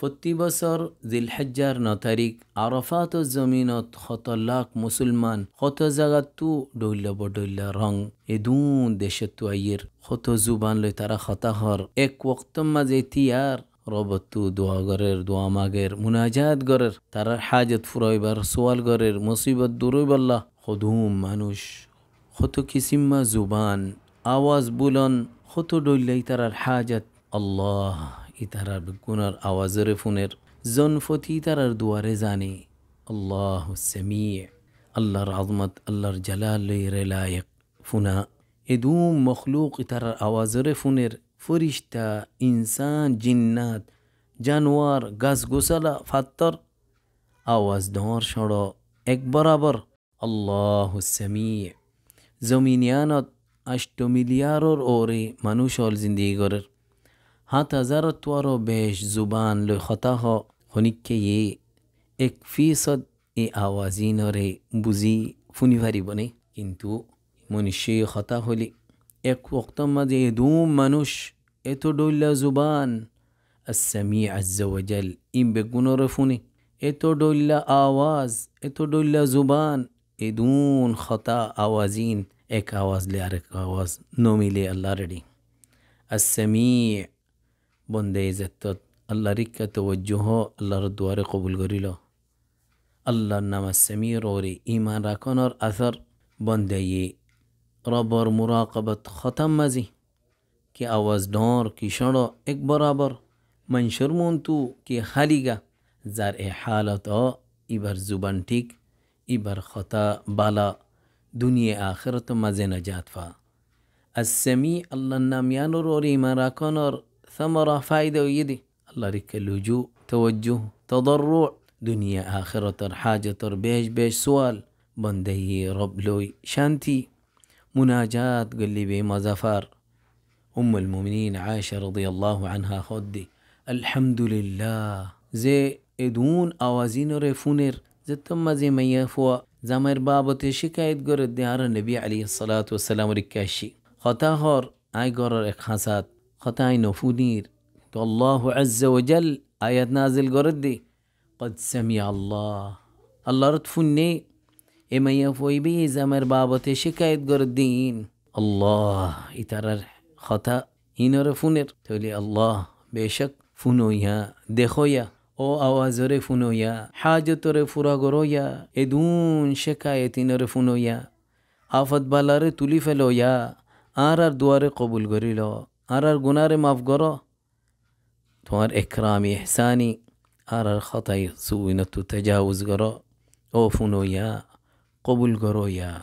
প্রতি বছর জিলহাজ্জার ন তারিখ আরফাত জমিনত শত লাখ মুসলমান শত জাগাত তু ডৈল্যব ডৈল্য রং এদু দেশত তু আইয়ের শত জুবান লৈ তারা হতাহর এক ওক্তম মাঝে তিয়ার রবতু দোয়া গরের দোয়া মাগের মুনাজাত গরের তারা হাজত ফুরাইবার সোয়াল গরের মুসিবত দুরইবাল্লাহ হধুম মানুষ হত কিসিম্মা জুবান আওয়াজ বুলন হত ডইল্লাই তারার হাজত আল্লাহ ইতারার গুনার আওয়াজরে ফোনের জনফতি তারার দুয়ারে জানে আল্লাহ সেমিয়ে আল্লাহর আজমত আল্লাহর জালালের লায়েক ফুনা এদুম মখলুক ইতারার আওয়াজরে ফুনের ফরিস্তা ইনসান জিন্নাত জানোয়ার গাছগোছালা ফাত্তর আওয়াজ ধর সড় এক বরাবর আল্লাহ সেমিয়ে জমিনিয়ানত আষ্ট মিলিয়ারর ওরে মানুষ জিন্দিগরের حتی زرت وارو بيش زبان لو خطا ها خونی که یه اک فیصد ای آوازی نره بوزی فونی فری بنه কিন্তু মনীষী খতা اك وقتا ما دي دوم منوش اتو دولا زبان السميع عز وجل ام بقون رفوني إتو دولا آواز إتو دولا زبان إدون خطا آوازين إك آواز لأرك آواز نومي لي الله ردي السميع বন্দে ইজ্জত আল্লাহর ইকা তবজ্জহ আল্লাহর দুয়ারে কবুল করিল আল্লাহর নামা সেমির ওরে ইমান রাখনর আসার বন্দে ইয়ে রবর মুরাকবত খতাম মাজি কি আওয়াজ ডর কি সড় এক বরাবর মনসুর মন্তু কি হালিগা যার এ হালত অ ইবার জুবান ঠিক ইবার খতা বালা দুনিয়া আখেরত মাঝে না জাতফা السميع الله نام يانور وريما راكونور ثمرة فائدة ويدي الله ريك اللجوء توجه تضرع دنيا آخرة حاجة تر بيش بيش سوال بندي رب لوي شانتي مناجات قلي بما زفار أم المؤمنين عائشة رضي الله عنها خدي الحمد لله زي ادون آوازين ريفونر زي تم زي ما يفوا زمر بابا تشيكا قرد ديار النبي عليه الصلاة والسلام ركاشي خطاخر أي قرر إقحاسات قطاينو فودير الله عز وجل آيات نازل قردي قد سمع الله الله رتفني إما يفوي بي زمر بابته شكاية قردين الله يترر خطأ هنا رفنر تولي الله بشك فنويا دخويا او آوازر فنويا حاجة رفورا گرويا ادون شكايت شكاية نرفنويا آفت بالار تولي فلويا آرار دوار قبول گريلو أرى قناري مفقرة توار إكرامي إحساني أرى خطي سوينة تجاوز قرأ أوفنو يا قبل قرأ يا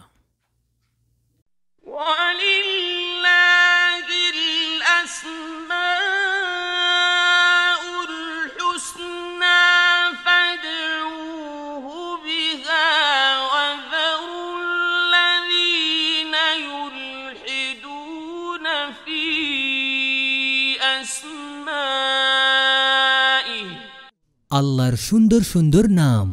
ولله الأسماء الحسنى فادعوه بها الذين يلحدون أسمائه আল্লাহর সুন্দর সুন্দর নাম